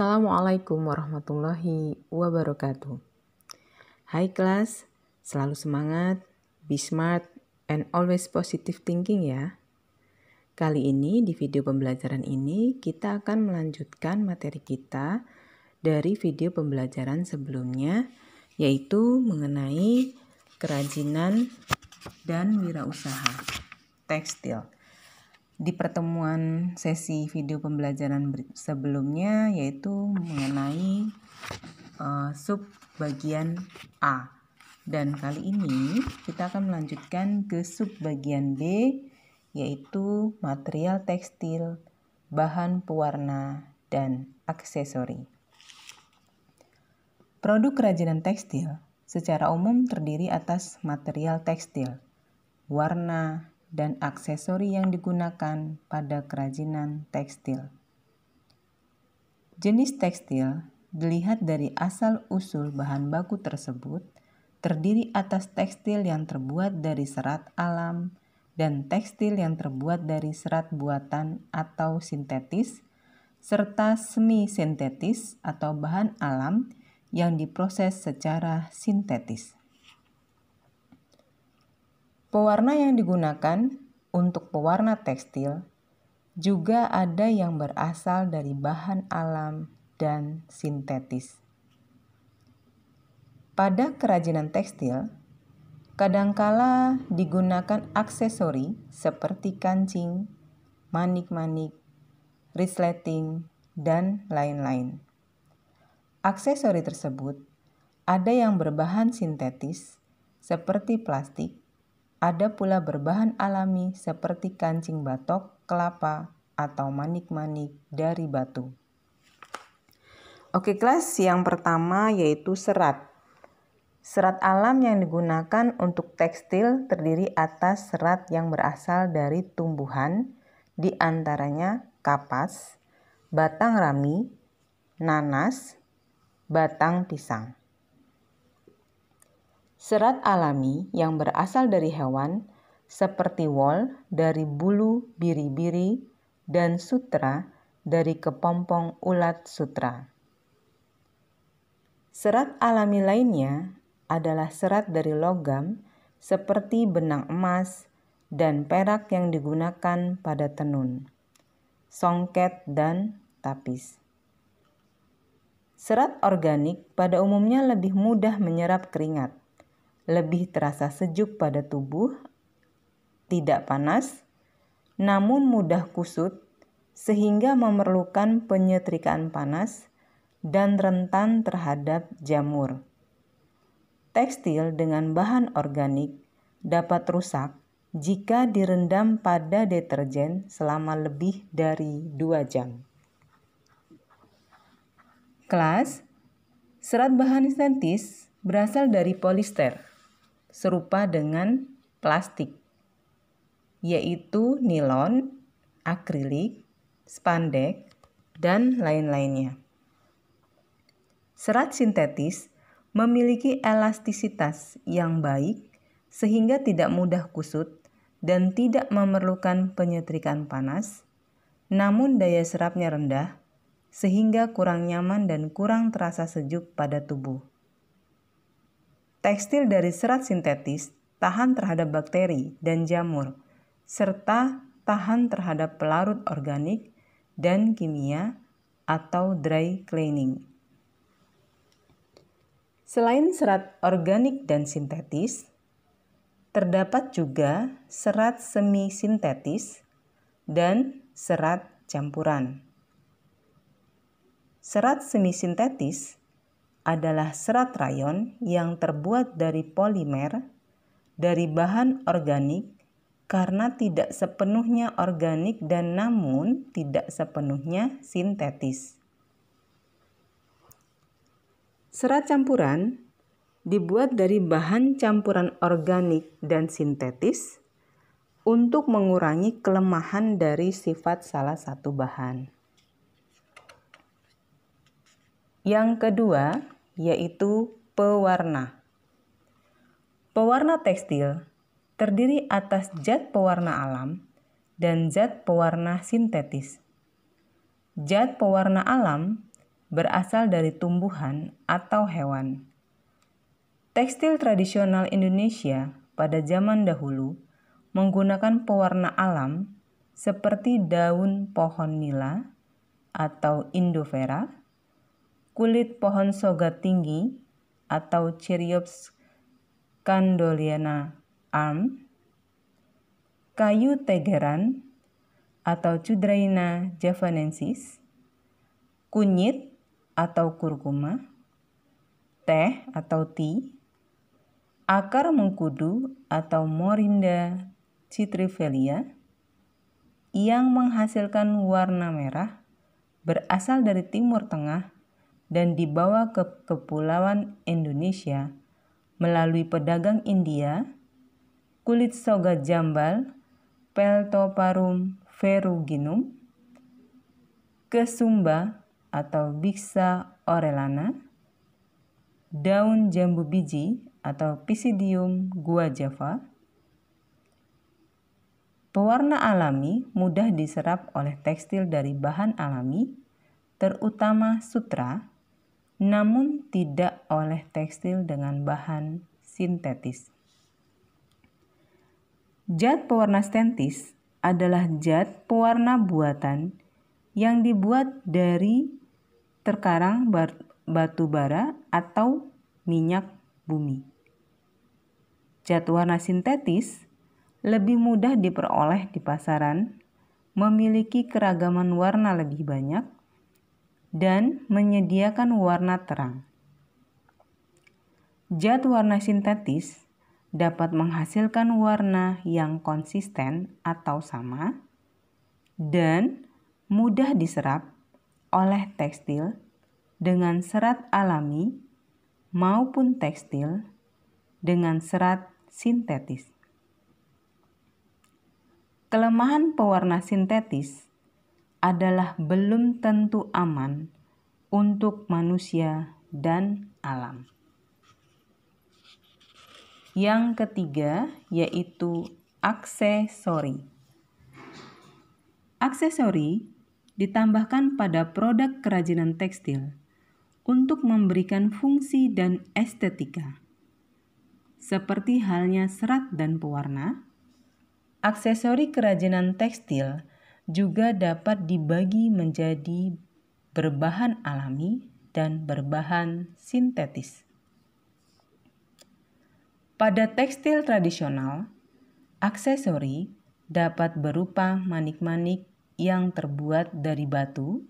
Assalamualaikum warahmatullahi wabarakatuh. Hai kelas, selalu semangat, be smart, and always positive thinking ya. Kali ini di video pembelajaran ini kita akan melanjutkan materi kita dari video pembelajaran sebelumnya yaitu mengenai kerajinan dan wirausaha tekstil di pertemuan sesi video pembelajaran sebelumnya yaitu mengenai uh, sub bagian A. Dan kali ini kita akan melanjutkan ke sub bagian B yaitu material tekstil, bahan pewarna, dan aksesori. Produk kerajinan tekstil secara umum terdiri atas material tekstil, warna, dan aksesori yang digunakan pada kerajinan tekstil. Jenis tekstil dilihat dari asal-usul bahan baku tersebut terdiri atas tekstil yang terbuat dari serat alam dan tekstil yang terbuat dari serat buatan atau sintetis serta semi sintetis atau bahan alam yang diproses secara sintetis. Pewarna yang digunakan untuk pewarna tekstil juga ada yang berasal dari bahan alam dan sintetis. Pada kerajinan tekstil, kadangkala digunakan aksesori seperti kancing, manik-manik, resleting, dan lain-lain. Aksesori tersebut ada yang berbahan sintetis seperti plastik, ada pula berbahan alami seperti kancing batok, kelapa, atau manik-manik dari batu. Oke, kelas yang pertama yaitu serat. Serat alam yang digunakan untuk tekstil terdiri atas serat yang berasal dari tumbuhan, di antaranya kapas, batang rami, nanas, batang pisang. Serat alami yang berasal dari hewan seperti wol dari bulu biri-biri dan sutra dari kepompong ulat sutra. Serat alami lainnya adalah serat dari logam seperti benang emas dan perak yang digunakan pada tenun, songket dan tapis. Serat organik pada umumnya lebih mudah menyerap keringat lebih terasa sejuk pada tubuh, tidak panas, namun mudah kusut sehingga memerlukan penyetrikaan panas dan rentan terhadap jamur. Tekstil dengan bahan organik dapat rusak jika direndam pada deterjen selama lebih dari 2 jam. Kelas Serat bahan sintetis berasal dari polister serupa dengan plastik, yaitu nilon, akrilik, spandek, dan lain-lainnya. Serat sintetis memiliki elastisitas yang baik sehingga tidak mudah kusut dan tidak memerlukan penyetrikaan panas, namun daya serapnya rendah sehingga kurang nyaman dan kurang terasa sejuk pada tubuh. Tekstil dari serat sintetis tahan terhadap bakteri dan jamur, serta tahan terhadap pelarut organik dan kimia atau dry cleaning. Selain serat organik dan sintetis, terdapat juga serat semi sintetis dan serat campuran. Serat semi sintetis adalah serat rayon yang terbuat dari polimer dari bahan organik karena tidak sepenuhnya organik dan namun tidak sepenuhnya sintetis. Serat campuran dibuat dari bahan campuran organik dan sintetis untuk mengurangi kelemahan dari sifat salah satu bahan. Yang kedua, yaitu pewarna. Pewarna tekstil terdiri atas zat pewarna alam dan zat pewarna sintetis. Zat pewarna alam berasal dari tumbuhan atau hewan. Tekstil tradisional Indonesia pada zaman dahulu menggunakan pewarna alam seperti daun pohon nila atau indovera, kulit pohon soga tinggi atau Ceriops candoliana arm, kayu tegeran atau Cudraina javanensis, kunyit atau kurkuma, teh atau tea, akar mengkudu atau morinda citrifelia yang menghasilkan warna merah berasal dari Timur Tengah dan dibawa ke kepulauan Indonesia melalui pedagang India, kulit soga jambal, Peltoparum ferruginum, ke Sumba atau Biksa orelana, daun jambu biji atau Pisidium gua Pewarna alami mudah diserap oleh tekstil dari bahan alami, terutama sutra, namun tidak oleh tekstil dengan bahan sintetis. Jat pewarna stentis adalah jat pewarna buatan yang dibuat dari terkarang batu bara atau minyak bumi. Jat warna sintetis lebih mudah diperoleh di pasaran, memiliki keragaman warna lebih banyak, dan menyediakan warna terang. Zat warna sintetis dapat menghasilkan warna yang konsisten atau sama dan mudah diserap oleh tekstil dengan serat alami maupun tekstil dengan serat sintetis. Kelemahan pewarna sintetis adalah belum tentu aman untuk manusia dan alam. Yang ketiga yaitu aksesori. Aksesori ditambahkan pada produk kerajinan tekstil untuk memberikan fungsi dan estetika. Seperti halnya serat dan pewarna, aksesori kerajinan tekstil juga dapat dibagi menjadi berbahan alami dan berbahan sintetis. Pada tekstil tradisional, aksesori dapat berupa manik-manik yang terbuat dari batu,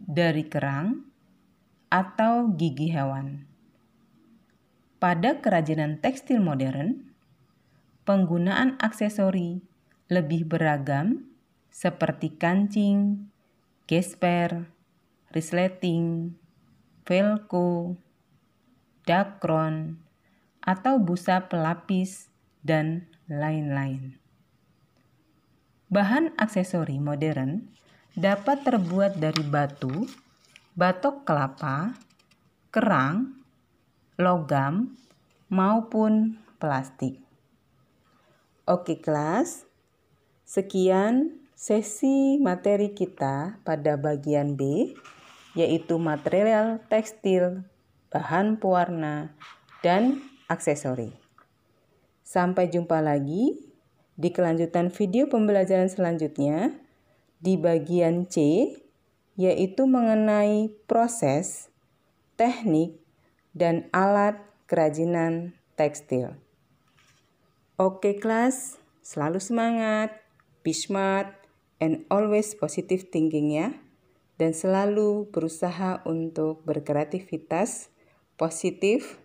dari kerang, atau gigi hewan. Pada kerajinan tekstil modern, penggunaan aksesori lebih beragam seperti kancing, gesper, risleting, velcro, dacron atau busa pelapis, dan lain-lain. Bahan aksesori modern dapat terbuat dari batu, batok kelapa, kerang, logam, maupun plastik. Oke kelas, sekian Sesi materi kita pada bagian B yaitu material tekstil, bahan pewarna, dan aksesori. Sampai jumpa lagi di kelanjutan video pembelajaran selanjutnya di bagian C yaitu mengenai proses, teknik, dan alat kerajinan tekstil. Oke kelas, selalu semangat, be smart, and always positive thinking ya dan selalu berusaha untuk berkreativitas positif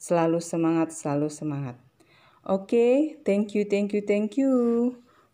selalu semangat selalu semangat oke okay, thank you thank you thank you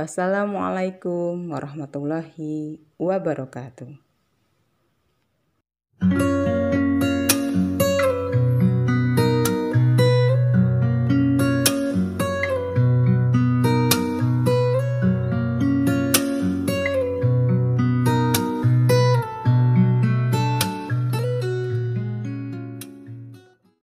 wassalamualaikum warahmatullahi wabarakatuh